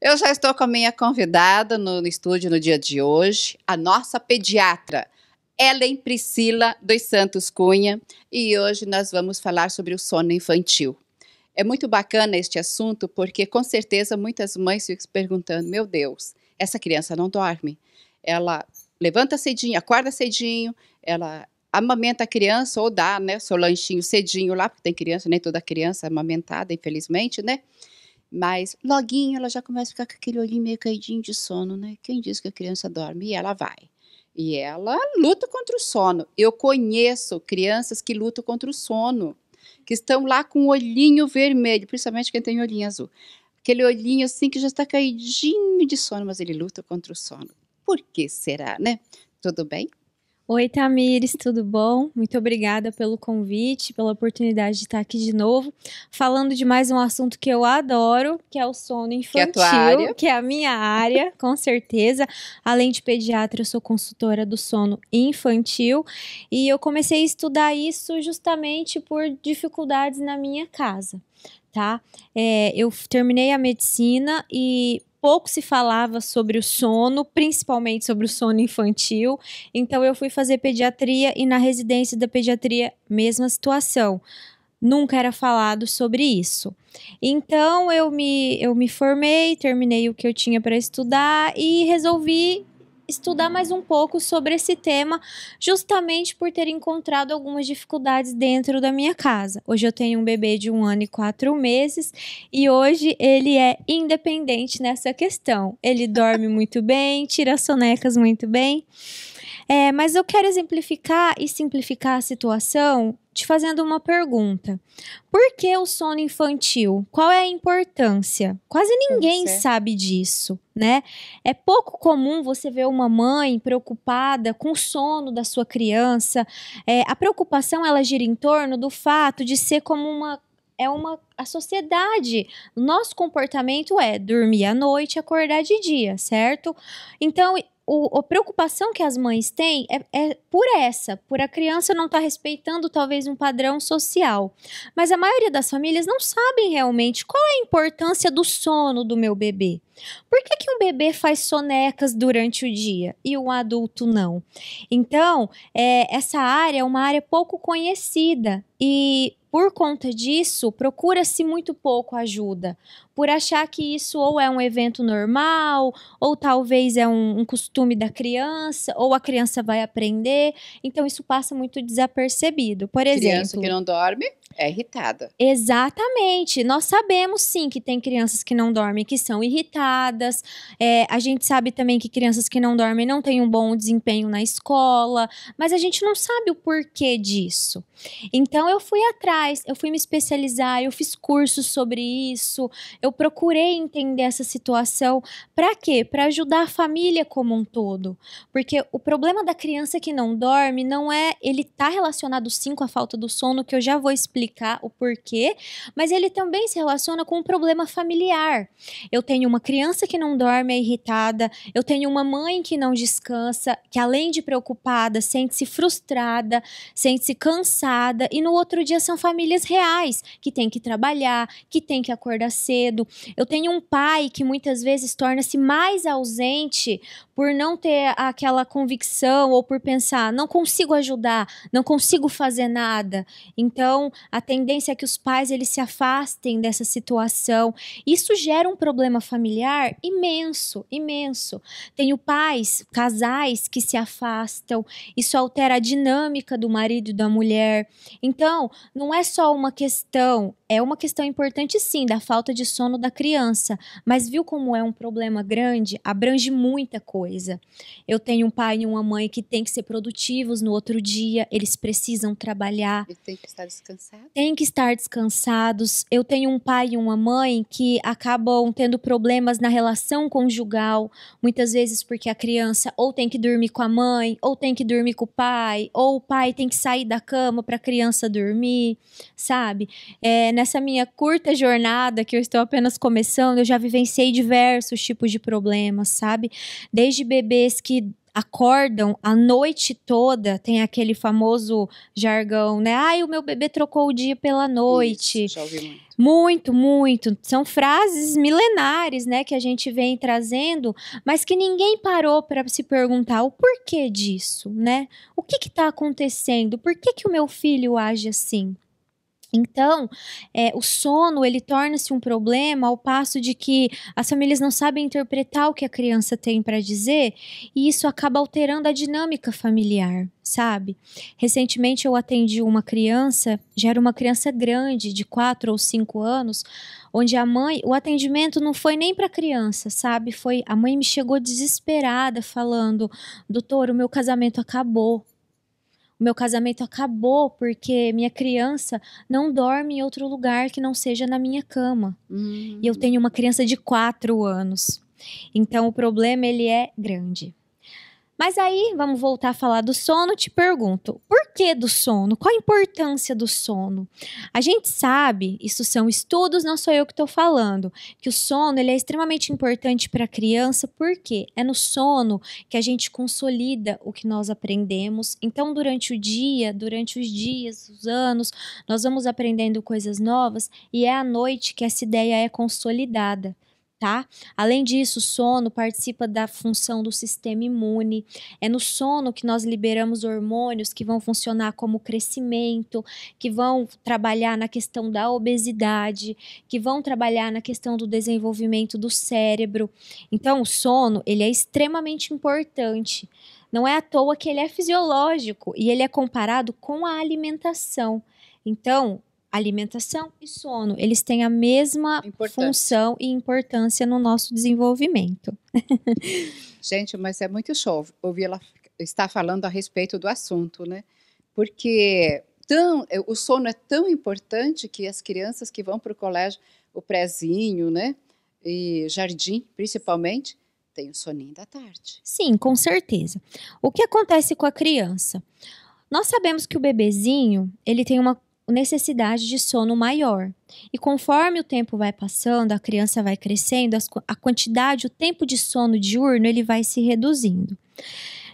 Eu já estou com a minha convidada no, estúdio no dia de hoje, a nossa pediatra, Ellen Priscila dos Santos Cunha, e hoje nós vamos falar sobre o sono infantil. É muito bacana este assunto porque com certeza muitas mães ficam se perguntando: meu Deus, essa criança não dorme. Ela levanta cedinho, acorda cedinho, ela amamenta a criança ou dá né, seu lanchinho cedinho lá, porque tem criança, nem toda criança é amamentada, infelizmente, né? Mas loguinho ela já começa a ficar com aquele olhinho meio caidinho de sono, né? Quem diz que a criança dorme? E ela vai. E ela luta contra o sono. Eu conheço crianças que lutam contra o sono, que estão lá com o olhinho vermelho, principalmente quem tem olhinho azul. Aquele olhinho assim que já está caidinho de sono, mas ele luta contra o sono. Por que será, né? Tudo bem? Oi, Tamires, tudo bom? Muito obrigada pelo convite, pela oportunidade de estar aqui de novo, falando de mais um assunto que eu adoro, que é o sono infantil, que é, que é a minha área, com certeza. Além de pediatra, eu sou consultora do sono infantil e eu comecei a estudar isso justamente por dificuldades na minha casa tá? É, eu terminei a medicina e pouco se falava sobre o sono, principalmente sobre o sono infantil. Então eu fui fazer pediatria e na residência da pediatria, mesma situação. Nunca era falado sobre isso. Então eu me, eu me formei, terminei o que eu tinha para estudar e resolvi estudar mais um pouco sobre esse tema, justamente por ter encontrado algumas dificuldades dentro da minha casa. Hoje eu tenho um bebê de um ano e quatro meses e hoje ele é independente nessa questão. Ele dorme muito bem, tira sonecas muito bem. É, mas eu quero exemplificar e simplificar a situação te fazendo uma pergunta. Por que o sono infantil? Qual é a importância? Quase ninguém sabe disso né? É pouco comum você ver uma mãe preocupada com o sono da sua criança. É, a preocupação ela gira em torno do fato de ser como uma é uma a sociedade. Nosso comportamento é dormir à noite, acordar de dia, certo? Então o, a preocupação que as mães têm é, é por essa, por a criança não estar tá respeitando talvez um padrão social. Mas a maioria das famílias não sabem realmente qual é a importância do sono do meu bebê. Por que, que um bebê faz sonecas durante o dia e um adulto não? Então, é, essa área é uma área pouco conhecida e por conta disso, procura-se muito pouco ajuda, por achar que isso ou é um evento normal, ou talvez é um, um, costume da criança, ou a criança vai aprender. Então, isso passa muito desapercebido. Por exemplo. Criança que não dorme? É irritada. Exatamente. Nós sabemos sim que tem crianças que não dormem que são irritadas. É, a gente sabe também que crianças que não dormem não têm um bom desempenho na escola, mas a gente não sabe o porquê disso. Então eu fui atrás, eu fui me especializar, eu fiz cursos sobre isso, eu procurei entender essa situação para quê? Para ajudar a família como um todo. Porque o problema da criança que não dorme não é ele tá relacionado sim com a falta do sono que eu já vou explicar explicar o porquê, mas ele também se relaciona com um problema familiar. Eu tenho uma criança que não dorme, é irritada, eu tenho uma mãe que não descansa, que além de preocupada, sente-se frustrada, sente-se cansada, e no outro dia são famílias reais, que tem que trabalhar, que tem que acordar cedo. Eu tenho um pai que muitas vezes torna-se mais ausente por não ter aquela convicção ou por pensar, não consigo ajudar, não consigo fazer nada. Então, a tendência é que os pais eles se afastem dessa situação. Isso gera um problema familiar imenso, imenso. Tenho pais, casais que se afastam, isso altera a dinâmica do marido e da mulher. Então, não é só uma questão, é uma questão importante sim da falta de sono da criança, mas viu como é um problema grande, abrange muita coisa. Eu tenho um pai e uma mãe que têm que ser produtivos no outro dia, eles precisam trabalhar. E tem que estar descansado. Tem que estar descansados. Eu tenho um pai e uma mãe que acabam tendo problemas na relação conjugal, muitas vezes porque a criança ou tem que dormir com a mãe, ou tem que dormir com o pai, ou o pai tem que sair da cama para a criança dormir, sabe? É, nessa minha curta jornada que eu estou apenas começando, eu já vivenciei diversos tipos de problemas, sabe? Desde bebês que acordam a noite toda, tem aquele famoso jargão, né? Ai, o meu bebê trocou o dia pela noite. Isso, já ouvi muito. Muito, muito. São frases milenares, né, que a gente vem trazendo, mas que ninguém parou para se perguntar o porquê disso, né? O que está acontecendo? Por que, que o meu filho age assim? Então, é, o sono ele torna-se um problema ao passo de que as famílias não sabem interpretar o que a criança tem para dizer e isso acaba alterando a dinâmica familiar, sabe? Recentemente eu atendi uma criança, já era uma criança grande, de 4 ou 5 anos, onde a mãe, o atendimento não foi nem para a criança, sabe? Foi a mãe me chegou desesperada falando: "Doutor, o meu casamento acabou". O meu casamento acabou porque minha criança não dorme em outro lugar que não seja na minha cama. Uhum. E eu tenho uma criança de quatro anos. Então o problema ele é grande. Mas aí, vamos voltar a falar do sono, te pergunto, por que do sono? Qual a importância do sono? A gente sabe, isso são estudos, não sou eu que estou falando, que o sono ele é extremamente importante para a criança, porque é no sono que a gente consolida o que nós aprendemos. Então, durante o dia, durante os dias, os anos, nós vamos aprendendo coisas novas e é à noite que essa ideia é consolidada tá? Além disso, o sono participa da função do sistema imune. É no sono que nós liberamos hormônios que vão funcionar como crescimento, que vão trabalhar na questão da obesidade, que vão trabalhar na questão do desenvolvimento do cérebro. Então, o sono, ele é extremamente importante. Não é à toa que ele é fisiológico e ele é comparado com a alimentação. Então, alimentação e sono, eles têm a mesma função e importância no nosso desenvolvimento. Gente, mas é muito show ouvir ela estar falando a respeito do assunto, né? Porque tão, o sono é tão importante que as crianças que vão para o colégio, o prézinho, né? E jardim, principalmente, tem o soninho da tarde. Sim, com certeza. O que acontece com a criança? Nós sabemos que o bebezinho, ele tem uma necessidade de sono maior. E conforme o tempo vai passando, a criança vai crescendo, a quantidade, o tempo de sono diurno, ele vai se reduzindo.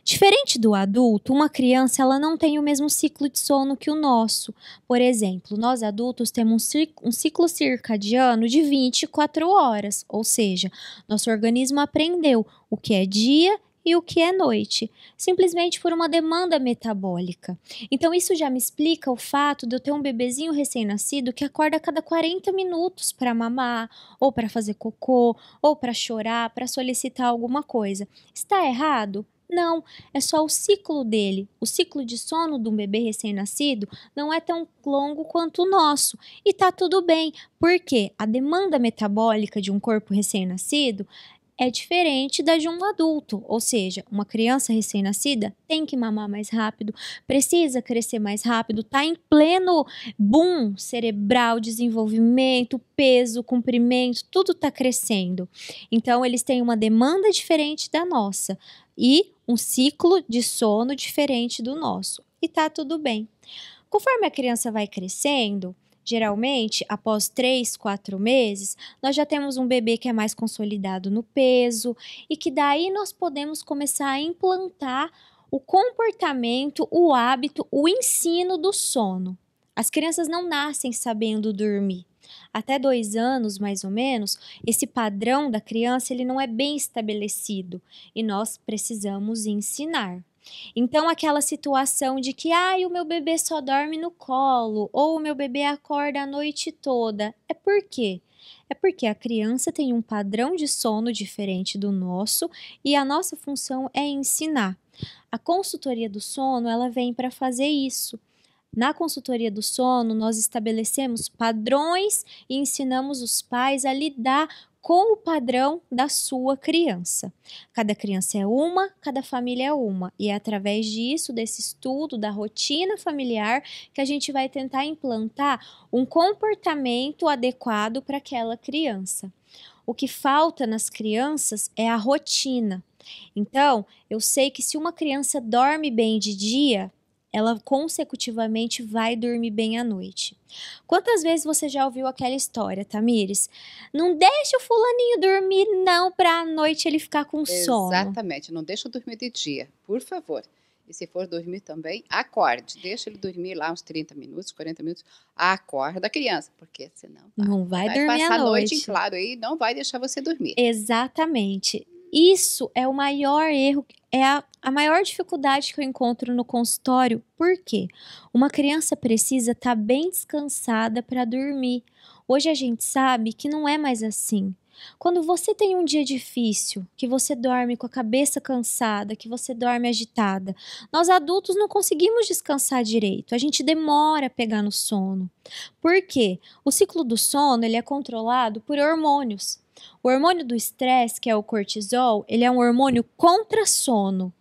Diferente do adulto, uma criança ela não tem o mesmo ciclo de sono que o nosso. Por exemplo, nós adultos temos um ciclo circadiano de 24 horas, ou seja, nosso organismo aprendeu o que é dia e o que é noite, simplesmente por uma demanda metabólica. Então, isso já me explica o fato de eu ter um bebezinho recém-nascido que acorda a cada 40 minutos para mamar, ou para fazer cocô, ou para chorar, para solicitar alguma coisa. Está errado? Não, é só o ciclo dele. O ciclo de sono de um bebê recém-nascido não é tão longo quanto o nosso. E tá tudo bem, porque a demanda metabólica de um corpo recém-nascido é diferente da de um adulto, ou seja, uma criança recém-nascida tem que mamar mais rápido, precisa crescer mais rápido, está em pleno boom cerebral, desenvolvimento, peso, comprimento, tudo está crescendo. Então eles têm uma demanda diferente da nossa e um ciclo de sono diferente do nosso. E tá tudo bem. Conforme a criança vai crescendo, Geralmente, após 3, 4 meses, nós já temos um bebê que é mais consolidado no peso e que daí nós podemos começar a implantar o comportamento, o hábito, o ensino do sono. As crianças não nascem sabendo dormir. Até dois anos, mais ou menos, esse padrão da criança ele não é bem estabelecido e nós precisamos ensinar. Então, aquela situação de que, ai, o meu bebê só dorme no colo, ou o meu bebê acorda a noite toda, é por quê? É porque a criança tem um padrão de sono diferente do nosso e a nossa função é ensinar. A consultoria do sono, ela vem para fazer isso. Na consultoria do sono, nós estabelecemos padrões e ensinamos os pais a lidar com o padrão da sua criança. Cada criança é uma, cada família é uma, e é através disso, desse estudo, da rotina familiar, que a gente vai tentar implantar um comportamento adequado para aquela criança. O que falta nas crianças é a rotina. Então, eu sei que se uma criança dorme bem de dia, ela consecutivamente vai dormir bem à noite. Quantas vezes você já ouviu aquela história, Tamires? Não deixa o fulaninho dormir, não, para a noite ele ficar com sono. Exatamente, não deixa dormir de dia, por favor. E se for dormir também, acorde. Deixa ele dormir lá uns 30 minutos, 40 minutos. Acorda a criança, porque senão. Vai, não vai, vai dormir passar a noite. em claro aí, não vai deixar você dormir. Exatamente. Isso é o maior erro, é a, a maior dificuldade que eu encontro no consultório. Por quê? Uma criança precisa estar tá bem descansada para dormir. Hoje a gente sabe que não é mais assim. Quando você tem um dia difícil, que você dorme com a cabeça cansada, que você dorme agitada, nós adultos não conseguimos descansar direito, a gente demora a pegar no sono. Por quê? O ciclo do sono ele é controlado por hormônios. O hormônio do estresse, que é o cortisol, ele é um hormônio contra sono.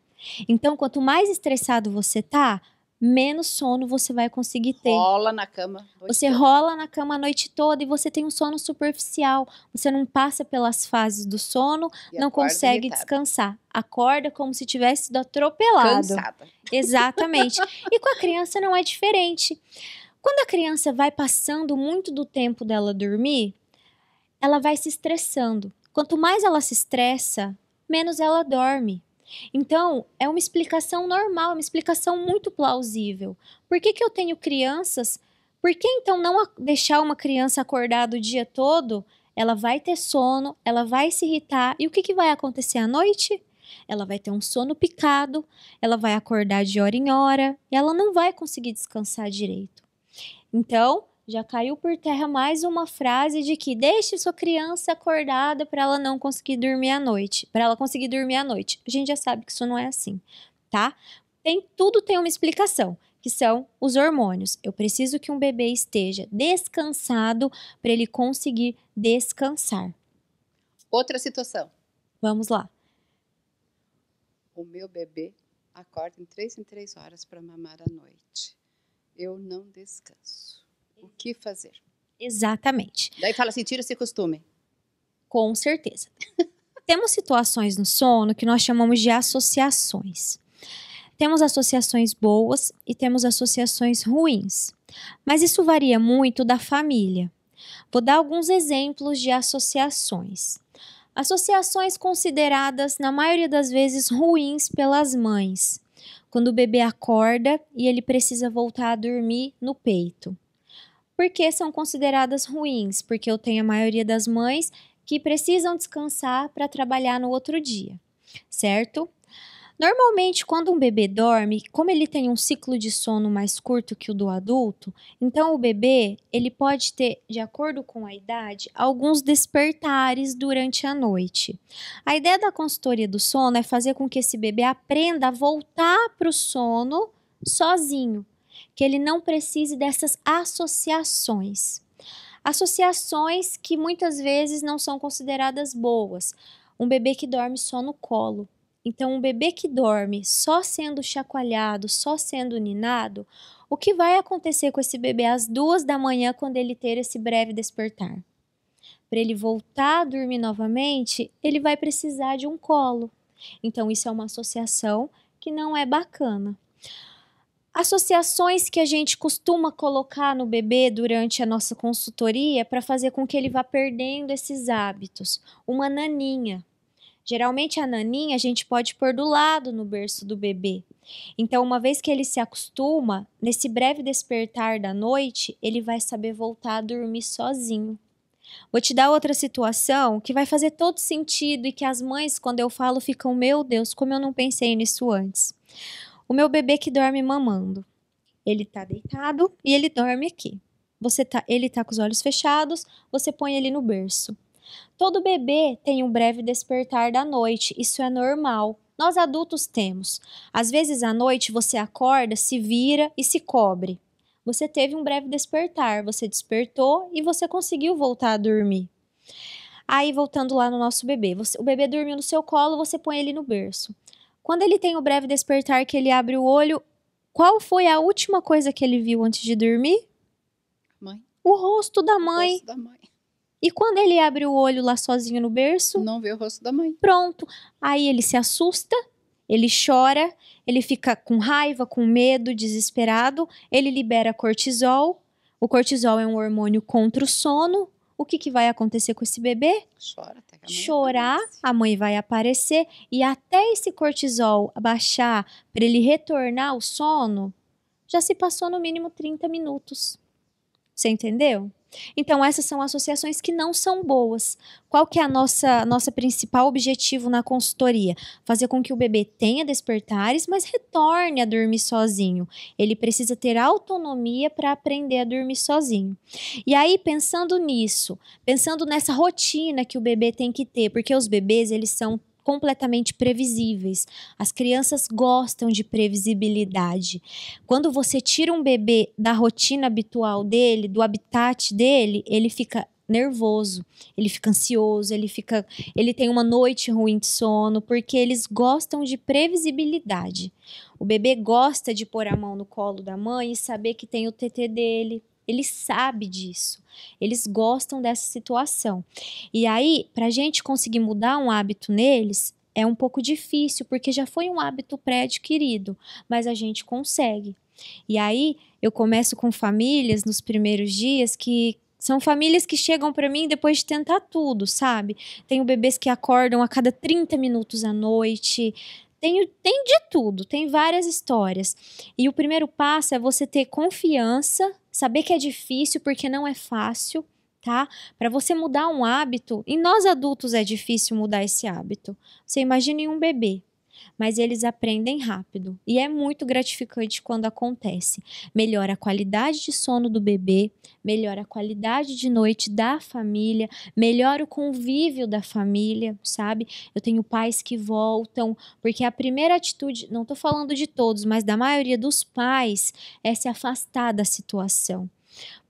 Então, quanto mais estressado você tá, menos sono você vai conseguir ter. Rola na cama. Você toda. rola na cama a noite toda e você tem um sono superficial. Você não passa pelas fases do sono, e não consegue descansar. Acorda como se tivesse sido atropelado. Cansada. Exatamente. e com a criança não é diferente. Quando a criança vai passando muito do tempo dela dormir, ela vai se estressando. Quanto mais ela se estressa, menos ela dorme. Então, é uma explicação normal, é uma explicação muito plausível. Por que, que eu tenho crianças? Por que então não deixar uma criança acordada o dia todo? Ela vai ter sono, ela vai se irritar. E o que, que vai acontecer à noite? Ela vai ter um sono picado, ela vai acordar de hora em hora, e ela não vai conseguir descansar direito. Então, já caiu por terra mais uma frase de que deixe sua criança acordada para ela não conseguir dormir à noite, para ela conseguir dormir à noite. A gente já sabe que isso não é assim, tá? Tem tudo tem uma explicação, que são os hormônios. Eu preciso que um bebê esteja descansado para ele conseguir descansar. Outra situação. Vamos lá. O meu bebê acorda em três em três horas para mamar à noite. Eu não descanso o que fazer. Exatamente. Daí fala assim: tira esse costume. Com certeza. Temos situações no sono que nós chamamos de associações. Temos associações boas e temos associações ruins. Mas isso varia muito da família. Vou dar alguns exemplos de associações. Associações consideradas, na maioria das vezes, ruins pelas mães, quando o bebê acorda e ele precisa voltar a dormir no peito porque são consideradas ruins, porque eu tenho a maioria das mães que precisam descansar para trabalhar no outro dia, certo? Normalmente, quando um bebê dorme, como ele tem um ciclo de sono mais curto que o do adulto, então o bebê ele pode ter, de acordo com a idade, alguns despertares durante a noite. A ideia da consultoria do sono é fazer com que esse bebê aprenda a voltar para o sono sozinho, que ele não precise dessas associações. Associações que muitas vezes não são consideradas boas. Um bebê que dorme só no colo. Então, um bebê que dorme só sendo chacoalhado, só sendo ninado, o que vai acontecer com esse bebê às duas da manhã quando ele ter esse breve despertar? Para ele voltar a dormir novamente, ele vai precisar de um colo. Então, isso é uma associação que não é bacana associações que a gente costuma colocar no bebê durante a nossa consultoria para fazer com que ele vá perdendo esses hábitos. Uma naninha. Geralmente a naninha a gente pode pôr do lado no berço do bebê. Então, uma vez que ele se acostuma, nesse breve despertar da noite, ele vai saber voltar a dormir sozinho. Vou te dar outra situação que vai fazer todo sentido e que as mães, quando eu falo, ficam: Meu Deus, como eu não pensei nisso antes. O meu bebê que dorme mamando. Ele tá deitado e ele dorme aqui. Você tá, ele tá com os olhos fechados, você põe ele no berço. Todo bebê tem um breve despertar da noite, isso é normal. Nós adultos temos. Às vezes à noite você acorda, se vira e se cobre. Você teve um breve despertar, você despertou e você conseguiu voltar a dormir. Aí voltando lá no nosso bebê, você, o bebê dormiu no seu colo, você põe ele no berço. Quando ele tem o breve despertar que ele abre o olho, qual foi a última coisa que ele viu antes de dormir? Mãe. O rosto da mãe. O rosto da mãe. E quando ele abre o olho lá sozinho no berço? Não vê o rosto da mãe. Pronto. Aí ele se assusta, ele chora, ele fica com raiva, com medo, desesperado, ele libera cortisol. O cortisol é um hormônio contra o sono. O que, que vai acontecer com esse bebê? Chora. É chorar, a mãe vai aparecer e até esse cortisol baixar para ele retornar ao sono, já se passou no mínimo 30 minutos. Você entendeu? Então, essas são associações que não são boas. Qual que é a nossa, nossa principal objetivo na consultoria? Fazer com que o bebê tenha despertares, mas retorne a dormir sozinho. Ele precisa ter autonomia para aprender a dormir sozinho. E aí, pensando nisso, pensando nessa rotina que o bebê tem que ter, porque os bebês, eles são completamente previsíveis. As crianças gostam de previsibilidade. Quando você tira um bebê da rotina habitual dele, do habitat dele, ele fica nervoso, ele fica ansioso, ele fica, ele tem uma noite ruim de sono, porque eles gostam de previsibilidade. O bebê gosta de pôr a mão no colo da mãe e saber que tem o TT dele, ele sabe disso. Eles gostam dessa situação. E aí, para a gente conseguir mudar um hábito neles, é um pouco difícil, porque já foi um hábito pré-adquirido, mas a gente consegue. E aí, eu começo com famílias nos primeiros dias que são famílias que chegam para mim depois de tentar tudo, sabe? Tenho bebês que acordam a cada 30 minutos à noite, tem, tem de tudo, tem várias histórias. E o primeiro passo é você ter confiança, saber que é difícil porque não é fácil, tá? Para você mudar um hábito, em nós adultos é difícil mudar esse hábito. Você imagine um bebê, mas eles aprendem rápido e é muito gratificante quando acontece. Melhora a qualidade de sono do bebê, melhora a qualidade de noite da família, melhora o convívio da família, sabe? Eu tenho pais que voltam, porque a primeira atitude, não estou falando de todos, mas da maioria dos pais, é se afastar da situação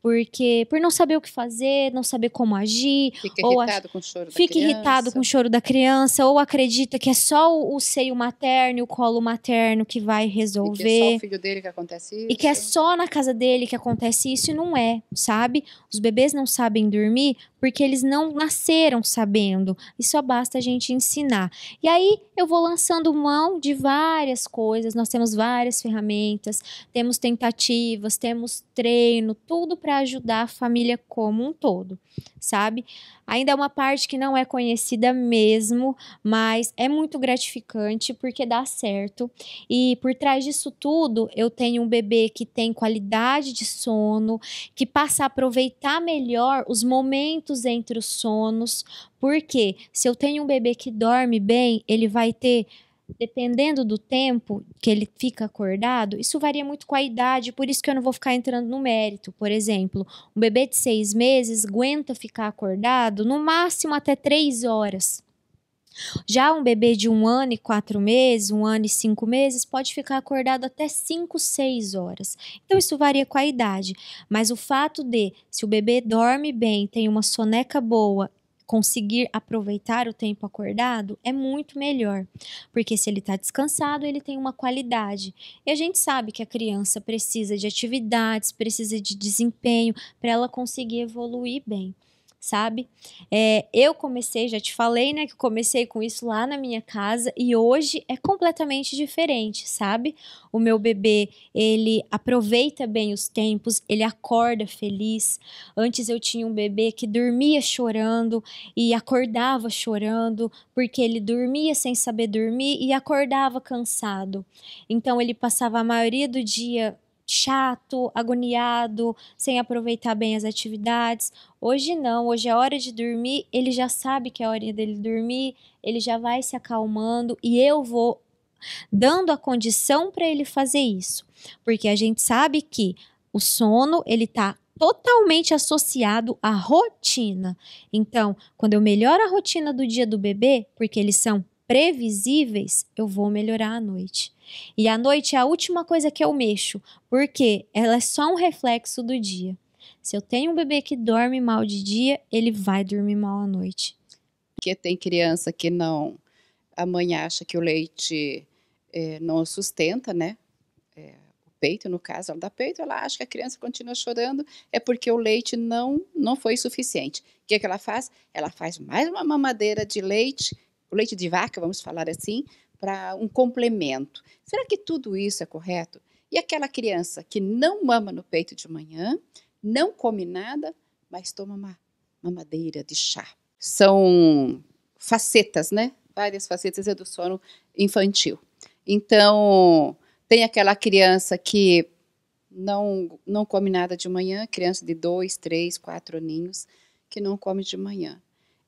porque por não saber o que fazer, não saber como agir, fica ou irritado a, com o choro fica da criança. irritado com o choro da criança, ou acredita que é só o, o seio materno, o colo materno que vai resolver. E que é só o filho dele que acontece isso. E que é só na casa dele que acontece isso e não é, sabe? Os bebês não sabem dormir porque eles não nasceram sabendo. E só basta a gente ensinar. E aí eu vou lançando mão de várias coisas. Nós temos várias ferramentas, temos tentativas, temos treino, tudo para para ajudar a família como um todo, sabe? Ainda é uma parte que não é conhecida mesmo, mas é muito gratificante porque dá certo. E por trás disso tudo, eu tenho um bebê que tem qualidade de sono, que passa a aproveitar melhor os momentos entre os sonos, porque se eu tenho um bebê que dorme bem, ele vai ter dependendo do tempo que ele fica acordado, isso varia muito com a idade, por isso que eu não vou ficar entrando no mérito. Por exemplo, um bebê de seis meses aguenta ficar acordado no máximo até três horas. Já um bebê de um ano e quatro meses, um ano e cinco meses, pode ficar acordado até cinco, seis horas. Então, isso varia com a idade. Mas o fato de, se o bebê dorme bem, tem uma soneca boa conseguir aproveitar o tempo acordado é muito melhor, porque se ele está descansado, ele tem uma qualidade. E a gente sabe que a criança precisa de atividades, precisa de desempenho para ela conseguir evoluir bem sabe? É, eu comecei, já te falei, né, que comecei com isso lá na minha casa e hoje é completamente diferente, sabe? O meu bebê, ele aproveita bem os tempos, ele acorda feliz. Antes eu tinha um bebê que dormia chorando e acordava chorando, porque ele dormia sem saber dormir e acordava cansado. Então ele passava a maioria do dia chato, agoniado, sem aproveitar bem as atividades. Hoje não, hoje é hora de dormir, ele já sabe que é hora dele dormir, ele já vai se acalmando e eu vou dando a condição para ele fazer isso, porque a gente sabe que o sono ele tá totalmente associado à rotina. Então, quando eu melhoro a rotina do dia do bebê, porque eles são previsíveis, eu vou melhorar à noite. E a noite é a última coisa que eu mexo, porque ela é só um reflexo do dia. Se eu tenho um bebê que dorme mal de dia, ele vai dormir mal à noite. Porque tem criança que não. A mãe acha que o leite é, não sustenta, né? É, o peito, no caso, ela dá peito, ela acha que a criança continua chorando, é porque o leite não, não foi suficiente. O que, é que ela faz? Ela faz mais uma mamadeira de leite, o leite de vaca, vamos falar assim, para um complemento. Será que tudo isso é correto? E aquela criança que não mama no peito de manhã, não come nada, mas toma uma mamadeira de chá. São facetas, né? Várias facetas é do sono infantil. Então, tem aquela criança que não, não come nada de manhã, criança de dois, três, quatro aninhos, que não come de manhã.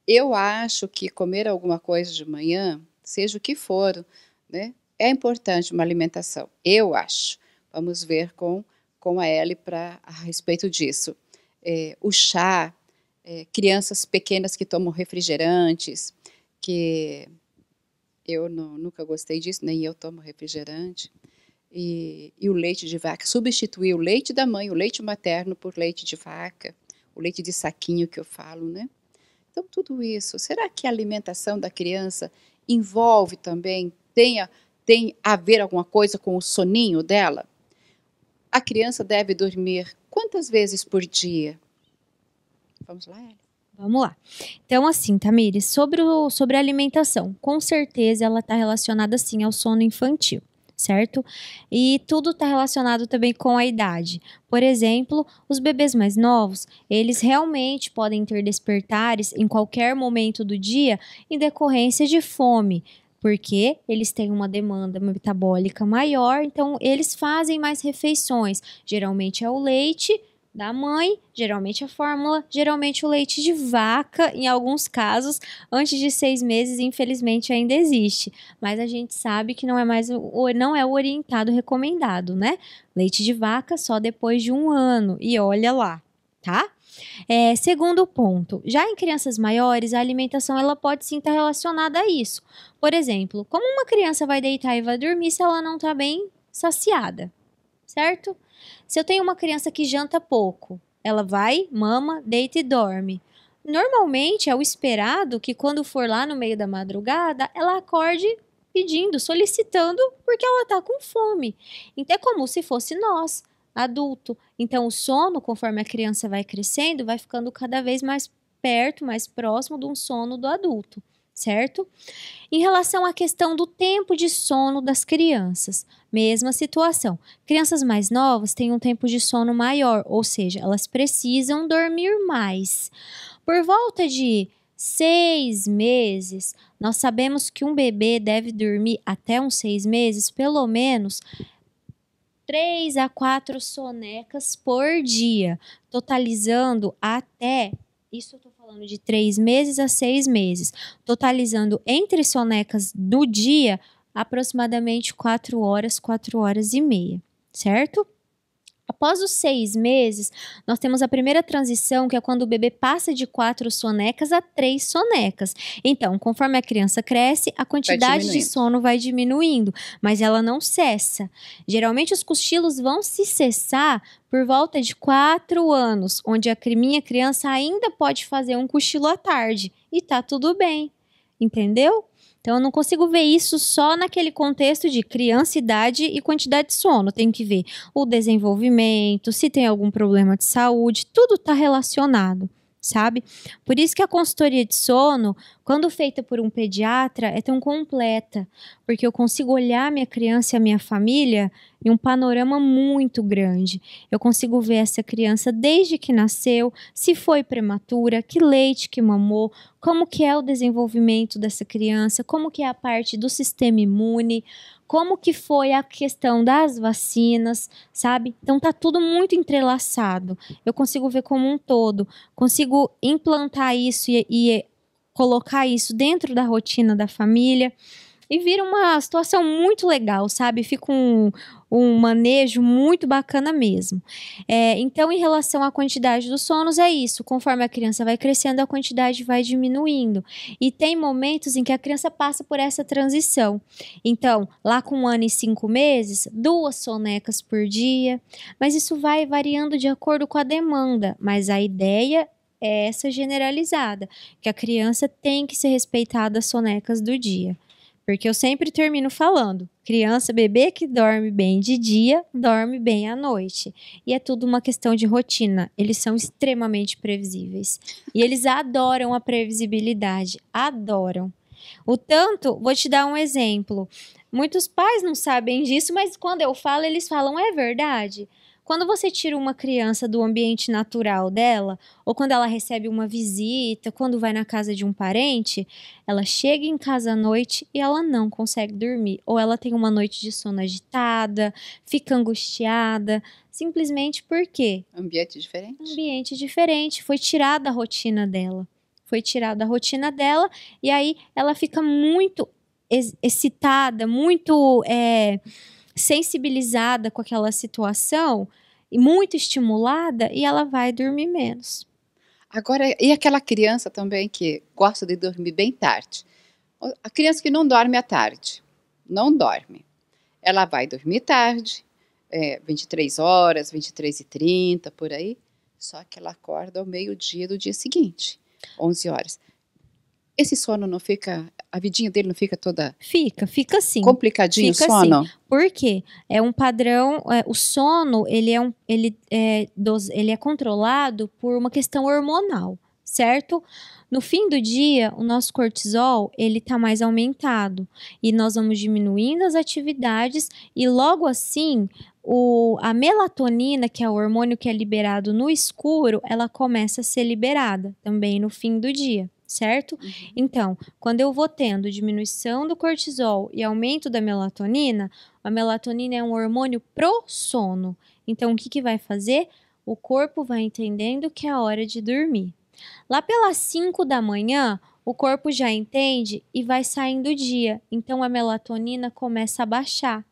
Eu acho que comer alguma coisa de manhã seja o que for, né? É importante uma alimentação, eu acho. Vamos ver com, com a Ellie pra, a respeito disso. É, o chá, é, crianças pequenas que tomam refrigerantes, que eu não, nunca gostei disso, nem eu tomo refrigerante. E, e, o leite de vaca, substituir o leite da mãe, o leite materno por leite de vaca, o leite de saquinho que eu falo, né? Então, tudo isso. Será que a alimentação da criança envolve também, tenha, tem a ver alguma coisa com o soninho dela? A criança deve dormir quantas vezes por dia? Vamos lá, Vamos lá. Então, assim, Tamires, sobre, o, sobre a alimentação, com certeza ela está relacionada, sim, ao sono infantil certo? E tudo está relacionado também com a idade. Por exemplo, os bebês mais novos, eles realmente podem ter despertares em qualquer momento do dia em decorrência de fome, porque eles têm uma demanda metabólica maior, então eles fazem mais refeições. Geralmente é o leite da mãe, geralmente a fórmula, geralmente o leite de vaca, em alguns casos, antes de seis meses, infelizmente ainda existe. Mas a gente sabe que não é mais o, não é o orientado recomendado, né? Leite de vaca só depois de um ano. E olha lá, tá? É, segundo ponto, já em crianças maiores, a alimentação ela pode sim estar relacionada a isso. Por exemplo, como uma criança vai deitar e vai dormir se ela não está bem saciada, certo? Se eu tenho uma criança que janta pouco, ela vai, mama, deita e dorme. Normalmente é o esperado que quando for lá no meio da madrugada, ela acorde pedindo, solicitando, porque ela está com fome. Então é como se fosse nós, adulto. Então o sono, conforme a criança vai crescendo, vai ficando cada vez mais perto, mais próximo de um sono do adulto certo? Em relação à questão do tempo de sono das crianças, mesma situação. Crianças mais novas têm um tempo de sono maior, ou seja, elas precisam dormir mais. Por volta de seis meses, nós sabemos que um bebê deve dormir até uns seis meses, pelo menos. três a quatro sonecas por dia, totalizando até. Isso eu tô sono de três meses a seis meses, totalizando entre sonecas do dia aproximadamente quatro horas, quatro horas e meia, certo? Após os seis meses, nós temos a primeira transição, que é quando o bebê passa de quatro sonecas a três sonecas. Então, conforme a criança cresce, a quantidade de sono vai diminuindo, mas ela não cessa. Geralmente, os cochilos vão se cessar por volta de quatro anos, onde a minha criança ainda pode fazer um cochilo à tarde e tá tudo bem, entendeu? Então eu não consigo ver isso só naquele contexto de criança, idade e quantidade de sono. Eu tenho que ver o desenvolvimento, se tem algum problema de saúde, tudo está relacionado sabe? Por isso que a consultoria de sono, quando feita por um pediatra, é tão completa, porque eu consigo olhar minha criança e a minha família em um panorama muito grande. Eu consigo ver essa criança desde que nasceu, se foi prematura, que leite que mamou, como que é o desenvolvimento dessa criança, como que é a parte do sistema imune, como que foi a questão das vacinas, sabe? Então tá tudo muito entrelaçado. Eu consigo ver como um todo, consigo implantar isso e, e colocar isso dentro da rotina da família. E vira uma situação muito legal, sabe? Fica um, um manejo muito bacana mesmo. É, então, em relação à quantidade dos sonos, é isso. Conforme a criança vai crescendo, a quantidade vai diminuindo. E tem momentos em que a criança passa por essa transição. Então, lá com um ano e cinco meses, duas sonecas por dia. Mas isso vai variando de acordo com a demanda. Mas a ideia é essa generalizada, que a criança tem que ser respeitada as sonecas do dia. Porque eu sempre termino falando: criança, bebê que dorme bem de dia, dorme bem à noite. E é tudo uma questão de rotina. Eles são extremamente previsíveis. E eles adoram a previsibilidade. Adoram. O tanto, vou te dar um exemplo. Muitos pais não sabem disso, mas quando eu falo, eles falam: é verdade. Quando você tira uma criança do ambiente natural dela, ou quando ela recebe uma visita, quando vai na casa de um parente, ela chega em casa à noite e ela não consegue dormir, ou ela tem uma noite de sono agitada, fica angustiada, simplesmente porque ambiente diferente. Ambiente diferente, foi tirada a rotina dela. Foi tirada a rotina dela e aí ela fica muito excitada, muito é, sensibilizada com aquela situação e muito estimulada e ela vai dormir menos. Agora, e aquela criança também que gosta de dormir bem tarde? A criança que não dorme à tarde, não dorme. Ela vai dormir tarde, é, 23 horas, 23 e 30, por aí. Só que ela acorda ao meio-dia do dia seguinte, 11 horas esse sono não fica, a vidinha dele não fica toda. Fica, fica sim. Complicadinho fica o assim. sono? Sim. Por quê? É um padrão, é, o sono, ele é, um, ele, é dos, ele é controlado por uma questão hormonal, certo? No fim do dia, o nosso cortisol, ele tá mais aumentado e nós vamos diminuindo as atividades e logo assim, o, a melatonina, que é o hormônio que é liberado no escuro, ela começa a ser liberada também no fim do dia certo? Uhum. Então, quando eu vou tendo diminuição do cortisol e aumento da melatonina, a melatonina é um hormônio pro sono. Então, o que, que vai fazer? O corpo vai entendendo que é hora de dormir. Lá pelas 5 da manhã, o corpo já entende e vai saindo o dia. Então, a melatonina começa a baixar,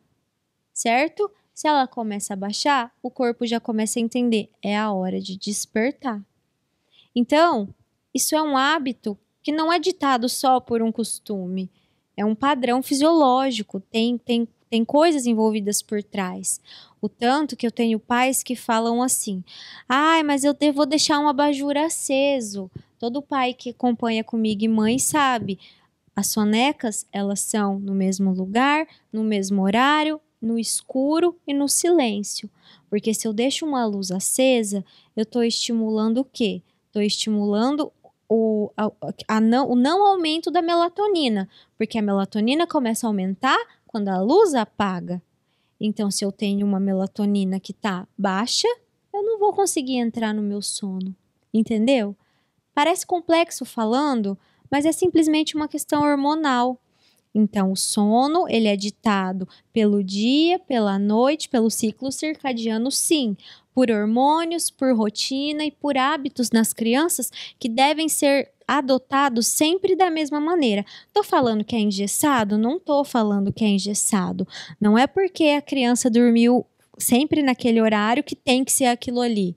certo? Se ela começa a baixar, o corpo já começa a entender, é a hora de despertar. Então, isso é um hábito que não é ditado só por um costume, é um padrão fisiológico, tem, tem, tem coisas envolvidas por trás. O tanto que eu tenho pais que falam assim: ai, ah, mas eu vou deixar um abajur aceso. Todo pai que acompanha comigo e mãe sabe. As sonecas, elas são no mesmo lugar, no mesmo horário, no escuro e no silêncio. Porque se eu deixo uma luz acesa, eu estou estimulando o quê? Estou estimulando o, a, a não, o não aumento da melatonina, porque a melatonina começa a aumentar quando a luz apaga. Então, se eu tenho uma melatonina que está baixa, eu não vou conseguir entrar no meu sono. Entendeu? Parece complexo falando, mas é simplesmente uma questão hormonal. Então, o sono ele é ditado pelo dia, pela noite, pelo ciclo circadiano, sim, por hormônios, por rotina e por hábitos nas crianças que devem ser adotados sempre da mesma maneira. Tô falando que é engessado? Não tô falando que é engessado. Não é porque a criança dormiu sempre naquele horário que tem que ser aquilo ali.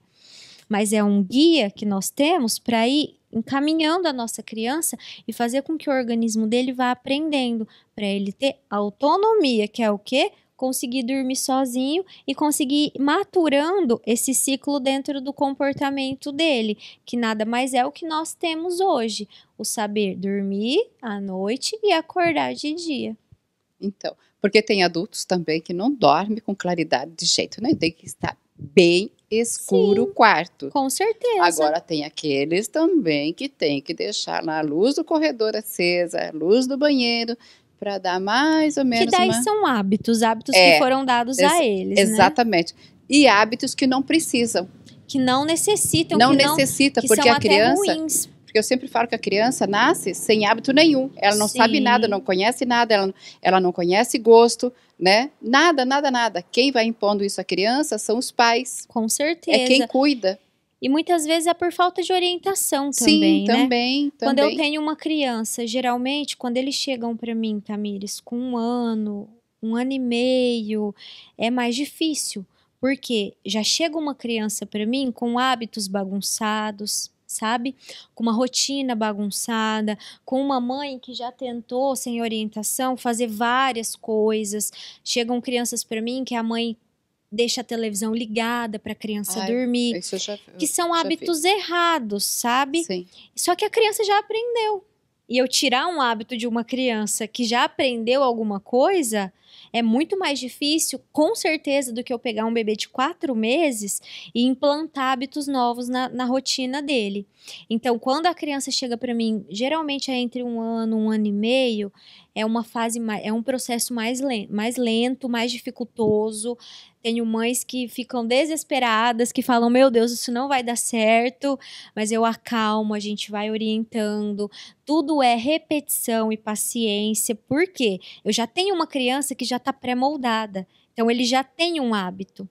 Mas é um guia que nós temos para ir encaminhando a nossa criança e fazer com que o organismo dele vá aprendendo para ele ter autonomia, que é o quê? Conseguir dormir sozinho e conseguir maturando esse ciclo dentro do comportamento dele, que nada mais é o que nós temos hoje: o saber dormir à noite e acordar de dia. Então, porque tem adultos também que não dorme com claridade de jeito nenhum, né? tem que estar bem escuro Sim, quarto. Com certeza. Agora tem aqueles também que tem que deixar a luz do corredor acesa, a luz do banheiro, para dar mais ou menos. Que daí uma... são hábitos, hábitos é, que foram dados a eles. Né? Exatamente. Né? E hábitos que não precisam. Que não necessitam. Não necessita, não, porque a criança. Ruins porque eu sempre falo que a criança nasce sem hábito nenhum. Ela não Sim. sabe nada, não conhece nada, ela, ela não conhece gosto, né? Nada, nada, nada. Quem vai impondo isso à criança são os pais. Com certeza. É quem cuida. E muitas vezes é por falta de orientação também, Sim, né? também, também. Quando eu tenho uma criança, geralmente, quando eles chegam para mim, Tamires, com um ano, um ano e meio, é mais difícil. Porque já chega uma criança para mim com hábitos bagunçados, sabe? Com uma rotina bagunçada, com uma mãe que já tentou, sem orientação, fazer várias coisas. Chegam crianças para mim que a mãe deixa a televisão ligada para a criança Ai, dormir, já, que são hábitos vi. errados, sabe? Sim. Só que a criança já aprendeu. E eu tirar um hábito de uma criança que já aprendeu alguma coisa, é muito mais difícil, com certeza, do que eu pegar um bebê de quatro meses e implantar hábitos novos na, na rotina dele. Então, quando a criança chega para mim, geralmente é entre um ano, um ano e meio, é uma fase é um processo mais lento, mais lento, mais dificultoso, tenho mães que ficam desesperadas, que falam: Meu Deus, isso não vai dar certo, mas eu acalmo, a gente vai orientando. Tudo é repetição e paciência, porque eu já tenho uma criança que já está pré-moldada, então ele já tem um hábito.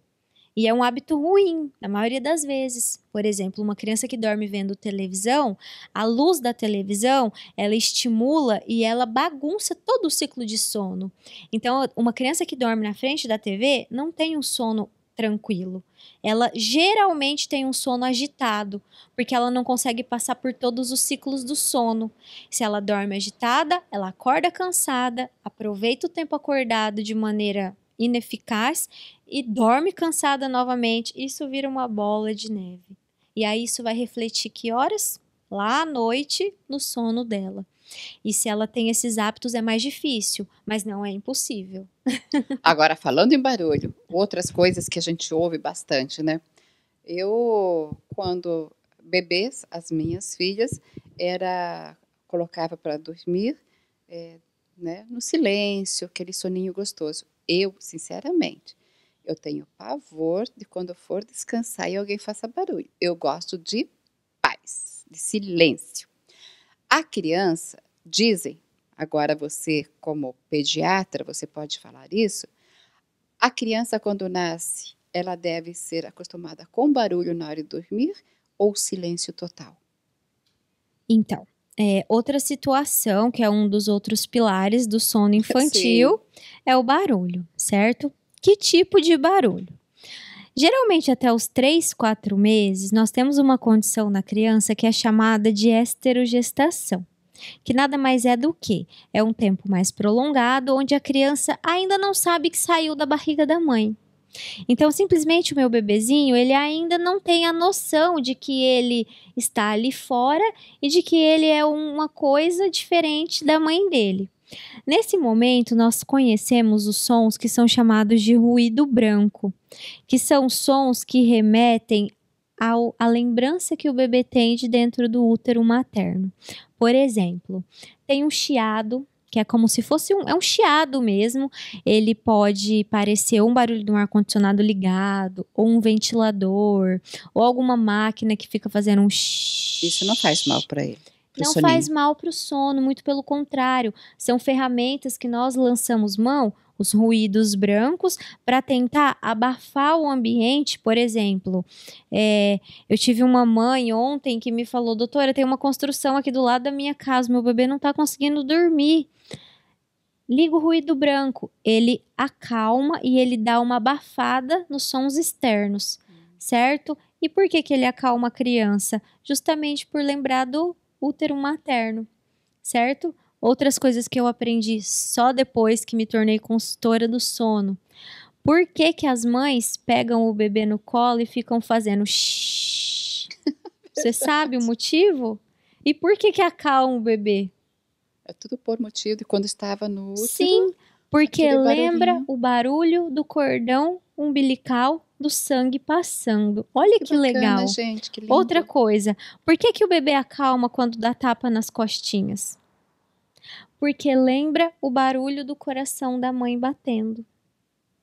E é um hábito ruim, na maioria das vezes. Por exemplo, uma criança que dorme vendo televisão, a luz da televisão, ela estimula e ela bagunça todo o ciclo de sono. Então, uma criança que dorme na frente da TV não tem um sono tranquilo. Ela geralmente tem um sono agitado, porque ela não consegue passar por todos os ciclos do sono. Se ela dorme agitada, ela acorda cansada, aproveita o tempo acordado de maneira ineficaz e dorme cansada novamente. Isso vira uma bola de neve. E aí isso vai refletir que horas? Lá à noite, no sono dela. E se ela tem esses hábitos é mais difícil, mas não é impossível. Agora, falando em barulho, outras coisas que a gente ouve bastante, né? Eu, quando bebês, as minhas filhas, era colocava para dormir é, né? No silêncio, aquele soninho gostoso. Eu, sinceramente, eu tenho pavor de quando eu for descansar e alguém faça barulho. Eu gosto de paz, de silêncio. A criança, dizem, agora você como pediatra, você pode falar isso, a criança quando nasce, ela deve ser acostumada com barulho na hora de dormir ou silêncio total? Então, é, outra situação, que é um dos outros pilares do sono infantil, Sim. é o barulho, certo? Que tipo de barulho? Geralmente, até os 3, 4 meses, nós temos uma condição na criança que é chamada de esterogestação que nada mais é do que é um tempo mais prolongado onde a criança ainda não sabe que saiu da barriga da mãe. Então, simplesmente o meu bebezinho, ele ainda não tem a noção de que ele está ali fora e de que ele é uma coisa diferente da mãe dele. Nesse momento, nós conhecemos os sons que são chamados de ruído branco, que são sons que remetem ao, à lembrança que o bebê tem de dentro do útero materno. Por exemplo, tem um chiado que é como se fosse um, é um chiado mesmo. Ele pode parecer um barulho de um ar-condicionado ligado, ou um ventilador, ou alguma máquina que fica fazendo um Isso não faz mal para ele. Não soninho. faz mal para o sono, muito pelo contrário. São ferramentas que nós lançamos mão os ruídos brancos, para tentar abafar o ambiente. Por exemplo, é, eu tive uma mãe ontem que me falou: doutora, tem uma construção aqui do lado da minha casa, meu bebê não está conseguindo dormir. Liga o ruído branco, ele acalma e ele dá uma abafada nos sons externos, certo? E por que, que ele acalma a criança? Justamente por lembrar do útero materno, certo? Outras coisas que eu aprendi só depois que me tornei consultora do sono. Por que, que as mães pegam o bebê no colo e ficam fazendo shhh? Você sabe o motivo? E por que que acalma o bebê? É tudo por motivo de quando estava no útero. Sim, porque lembra o barulho do cordão umbilical do sangue passando. Olha que, que bacana, legal. Gente, que Outra coisa, por que, que o bebê acalma quando dá tapa nas costinhas? porque lembra o barulho do coração da mãe batendo.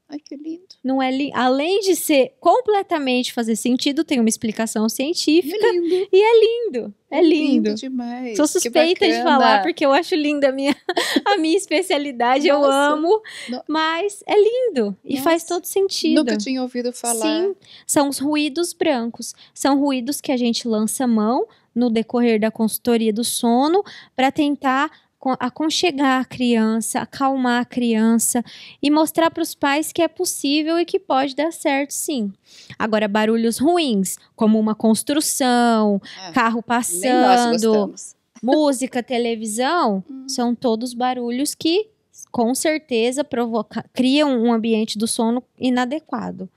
Ai, que lindo. Não é li... Além de ser completamente fazer sentido, tem uma explicação científica. É lindo. E é lindo. É lindo. lindo demais. Sou suspeita de falar, porque eu acho linda a minha, a minha especialidade, Nossa. eu amo. No... Mas é lindo. E faz todo sentido. Nunca tinha ouvido falar. Sim, são os ruídos brancos. São ruídos que a gente lança mão no decorrer da consultoria do sono para tentar aconchegar a criança, acalmar a criança e mostrar para os pais que é possível e que pode dar certo, sim. Agora, barulhos ruins, como uma construção, é, carro passando, música, televisão, hum. são todos barulhos que com certeza provoca, criam um ambiente do sono inadequado.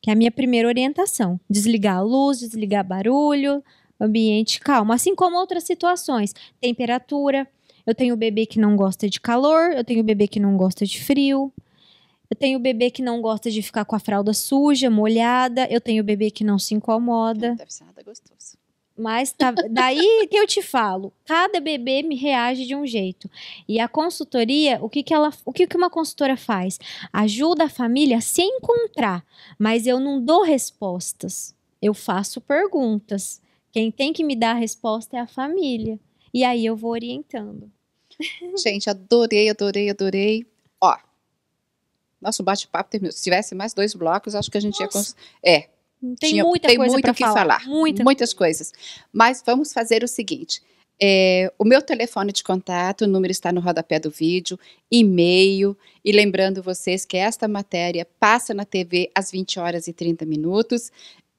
Que é a minha primeira orientação: desligar a luz, desligar barulho, ambiente calmo, assim como outras situações, temperatura. Eu tenho bebê que não gosta de calor, eu tenho bebê que não gosta de frio. Eu tenho bebê que não gosta de ficar com a fralda suja, molhada. Eu tenho bebê que não se incomoda. Hum, deve ser nada gostoso. Mas tá, daí que eu te falo, cada bebê me reage de um jeito. E a consultoria, o que, que ela, o que, que uma consultora faz? Ajuda a família a se encontrar, mas eu não dou respostas. Eu faço perguntas. Quem tem que me dar a resposta é a família. E aí eu vou orientando. Gente, adorei, adorei, adorei. Ó, nosso bate-papo terminou. Se tivesse mais dois blocos, acho que a gente Nossa. ia conseguir. É. Tem tinha, muita tem coisa muito que falar. falar muita muitas coisas. Mas vamos fazer o seguinte. É, o meu telefone de contato, o número está no rodapé do vídeo, e-mail. E lembrando vocês que esta matéria passa na TV às 20 horas e 30 minutos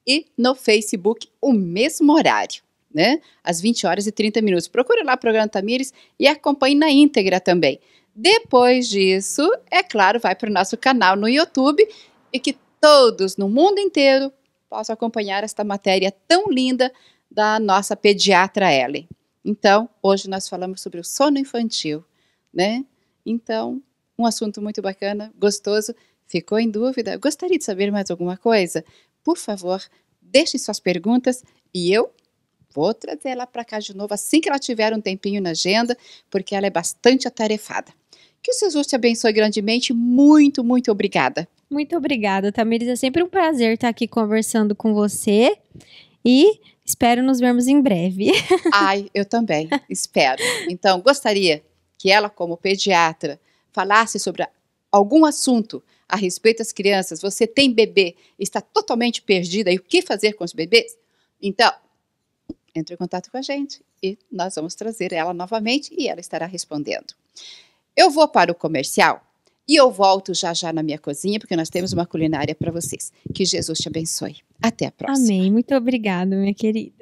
e no Facebook o mesmo horário né? Às 20 horas e 30 minutos. Procure lá o programa Tamires e acompanhe na íntegra também. Depois disso, é claro, vai para o nosso canal no YouTube e que todos no mundo inteiro possam acompanhar esta matéria tão linda da nossa pediatra Ellen. Então, hoje nós falamos sobre o sono infantil, né? Então, um assunto muito bacana, gostoso. Ficou em dúvida? Gostaria de saber mais alguma coisa? Por favor, deixe suas perguntas e eu vou trazer ela para cá de novo assim que ela tiver um tempinho na agenda, porque ela é bastante atarefada. Que Jesus te abençoe grandemente. Muito, muito obrigada. Muito obrigada, Tamires. É sempre um prazer estar aqui conversando com você. E espero nos vermos em breve. Ai, eu também. espero. Então, gostaria que ela, como pediatra, falasse sobre algum assunto a respeito das crianças. Você tem bebê, está totalmente perdida e o que fazer com os bebês? Então, entre em contato com a gente e nós vamos trazer ela novamente e ela estará respondendo. Eu vou para o comercial e eu volto já já na minha cozinha, porque nós temos uma culinária para vocês. Que Jesus te abençoe. Até a próxima. Amém. Muito obrigada, minha querida.